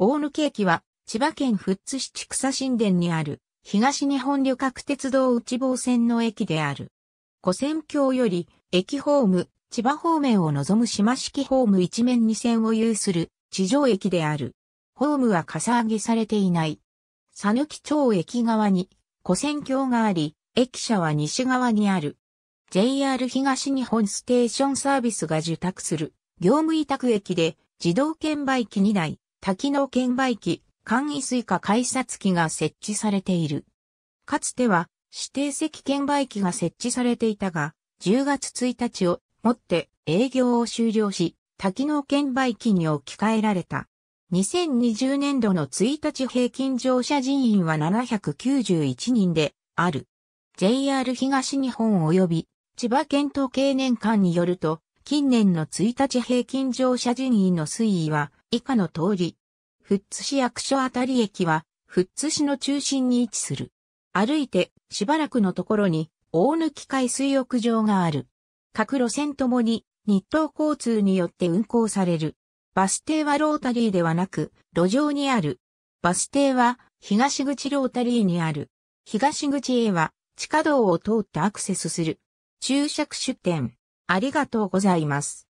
大抜駅は、千葉県富津市千草神殿にある、東日本旅客鉄道内房線の駅である。古線橋より、駅ホーム、千葉方面を望む島式ホーム一面二線を有する地上駅である。ホームはかさ上げされていない。佐抜町駅側に古線橋があり、駅舎は西側にある。JR 東日本ステーションサービスが受託する業務委託駅で自動券売機2台、多機能券売機、簡易スイカ改札機が設置されている。かつては指定席券売機が設置されていたが、10月1日をもって営業を終了し、多機能券売機に置き換えられた。2020年度の1日平均乗車人員は791人である。JR 東日本及び千葉県統計年間によると、近年の1日平均乗車人員の推移は以下の通り。富津市役所あたり駅は富津市の中心に位置する。歩いてしばらくのところに大貫海水浴場がある。各路線ともに日東交通によって運行される。バス停はロータリーではなく路上にある。バス停は東口ロータリーにある。東口へは地下道を通ってアクセスする。注釈出店。ありがとうございます。